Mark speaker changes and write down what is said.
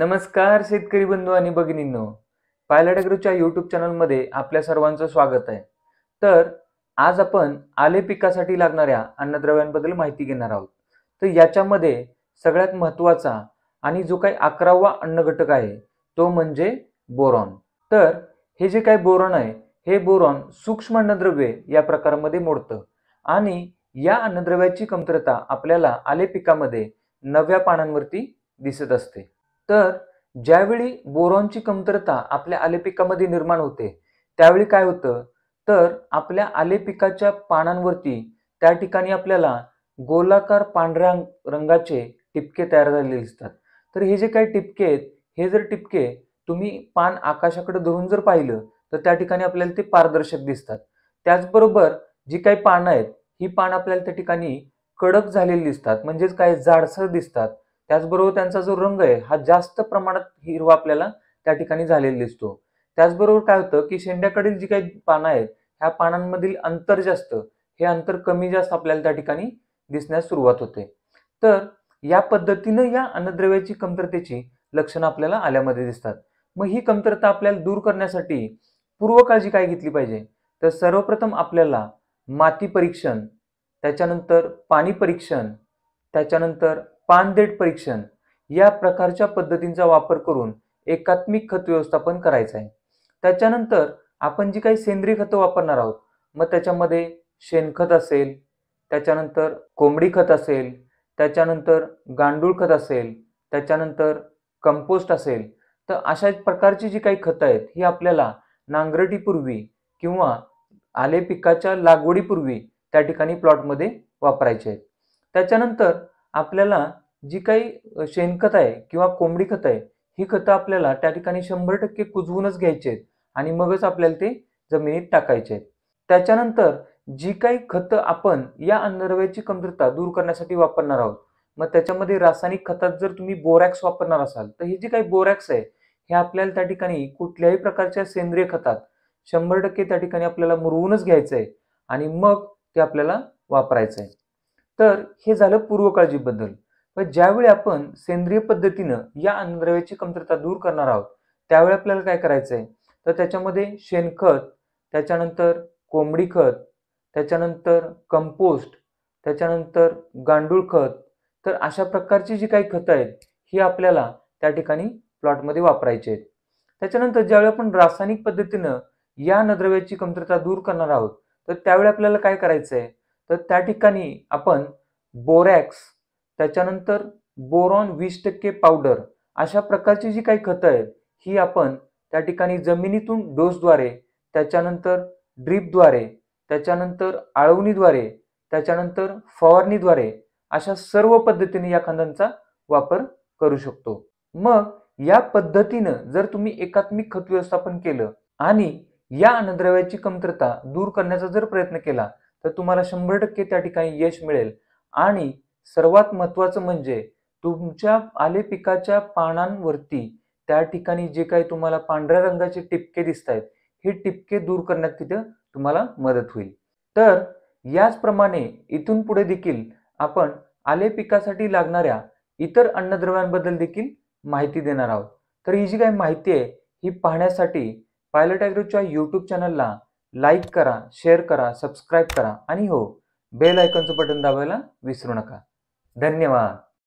Speaker 1: नमस्कार शेतकरी बंधू आणि भगिनींनो पायलटग्रूच्या यूट्यूब चॅनलमध्ये आपल्या सर्वांचं स्वागत आहे तर आज आपण आले पिकासाठी लागणाऱ्या अन्नद्रव्यांबद्दल माहिती घेणार आहोत तर याच्यामध्ये सगळ्यात महत्त्वाचा आणि जो काही अकरावा अन्न घटक आहे तो म्हणजे बोरॉन तर हे जे काही बोरॉन आहे हे बोरॉन सूक्ष्म अन्नद्रव्ये या प्रकारामध्ये मोडतं आणि या अन्नद्रव्याची कमतरता आपल्याला आले पिकामध्ये नव्या पानांवरती दिसत असते तर ज्यावेळी बोरॉनची कमतरता आपल्या आलेपिकामध्ये निर्माण होते त्यावेळी काय होतं तर आपल्या आलेपिकाच्या पानांवरती त्या ठिकाणी आपल्याला गोलाकार पांढऱ्या रंगाचे टिपके तयार झालेले दिसतात तर हे जे काही टिपके आहेत हे जर टिपके तुम्ही पान आकाशाकडे धरून जर पाहिलं तर त्या ठिकाणी आपल्याला ते पारदर्शक दिसतात त्याचबरोबर जी काही पानं आहेत ही पानं आपल्याला त्या ठिकाणी कडक झालेली दिसतात म्हणजेच काही जाडसर दिसतात त्याचबरोबर त्यांचा जो रंग आहे हा जास्त प्रमाणात हिरवा आपल्याला त्या ठिकाणी झालेला दिसतो त्याचबरोबर काय होतं की शेंड्याकडील जी काही पानं आहेत ह्या पानांमधील अंतर जास्त हे अंतर कमी जास्त आपल्याला त्या ठिकाणी दिसण्यास सुरुवात होते तर या पद्धतीनं या अन्नद्रव्याची कमतरतेची लक्षणं आपल्याला आल्यामध्ये दिसतात मग ही कमतरता आपल्याला दूर करण्यासाठी काळजी काय घेतली पाहिजे तर सर्वप्रथम आपल्याला माती परीक्षण त्याच्यानंतर पाणी परीक्षण त्याच्यानंतर पानदेट परीक्षण या प्रकारच्या पद्धतींचा वापर करून एकात्मिक खत व्यवस्थापन करायचं आहे त्याच्यानंतर आपण जी काही सेंद्रिय खतं वापरणार आहोत मग त्याच्यामध्ये शेणखत असेल त्याच्यानंतर कोंबडी खत असेल त्याच्यानंतर गांडूळ खत असेल त्याच्यानंतर कंपोस्ट असेल तर अशा प्रकारची जी काही खतं आहेत ही आपल्याला नांगरटीपूर्वी किंवा आले पिकाच्या लागवडीपूर्वी त्या ठिकाणी प्लॉटमध्ये वापरायचे आहेत त्याच्यानंतर आपल्याला जी काही शेणखत आहे किंवा कोंबडी खत आहे ही खतं आपल्याला त्या ठिकाणी शंभर टक्के कुजवूनच घ्यायची आहेत आणि मगच आपल्याला ते जमिनीत टाकायचे आहेत त्याच्यानंतर जी काही खतं आपण या अन्नद्रव्याची कमतरता दूर करण्यासाठी वापरणार आहोत मग त्याच्यामध्ये रासायनिक खतात जर तुम्ही बोरॅक्स वापरणार असाल तर हे जे काही बोरॅक्स आहे हे आपल्याला त्या ठिकाणी कुठल्याही प्रकारच्या सेंद्रिय खतात शंभर टक्के त्या ठिकाणी आपल्याला मुरवूनच घ्यायचं आहे आणि मग ते आपल्याला वापरायचं आहे तर हे झालं पूर्वकाळजीबद्दल व ज्यावेळी आपण सेंद्रिय पद्धतीनं या अन्नद्रव्याची कमतरता दूर करणार आहोत त्यावेळी आपल्याला काय करायचं आहे तर त्याच्यामध्ये शेणखत त्याच्यानंतर कोंबडी खत त्याच्यानंतर कंपोस्ट त्याच्यानंतर गांडूळ खत तर अशा प्रकारची जी काही खतं आहेत ही आपल्याला त्या ठिकाणी प्लॉटमध्ये वापरायची आहेत त्याच्यानंतर ज्यावेळी आपण रासायनिक पद्धतीनं या अन्नद्रव्याची कमतरता दूर करणार आहोत तर त्यावेळी आपल्याला काय करायचं आहे तर त्या ठिकाणी आपण बोरॅक्स त्याच्यानंतर बोरॉन वीस टक्के पावडर अशा प्रकारची जी काही खतं आहेत ही आपण त्या ठिकाणी जमिनीतून डोसद्वारे त्याच्यानंतर ड्रीपद्वारे त्याच्यानंतर आळवणीद्वारे त्याच्यानंतर फवारणीद्वारे अशा सर्व पद्धतीने या खतांचा वापर करू शकतो मग या पद्धतीनं जर तुम्ही एकात्मिक खत व्यवस्थापन केलं आणि या अन्नद्रव्याची कमतरता दूर करण्याचा जर प्रयत्न केला तर तुम्हाला शंभर टक्के त्या ठिकाणी यश मिळेल आणि सर्वात महत्त्वाचं म्हणजे तुमच्या आले पिकाच्या पानांवरती त्या ठिकाणी जे काही तुम्हाला पांढऱ्या रंगाचे टिपके दिसत आहेत हे टिपके दूर करण्यात तिथं तुम्हाला मदत होईल तर याचप्रमाणे इथून पुढे देखील आपण आले पिकासाठी लागणाऱ्या इतर अन्नद्रव्यांबद्दल देखील माहिती देणार आहोत तर ही जी काही माहिती आहे ही पाहण्यासाठी पायलट ॲग्रोच्या यूट्यूब चॅनलला लाईक करा शेअर करा सबस्क्राईब करा आणि हो बेल आयकॉनचं बटन दाबायला विसरू नका धन्यवाद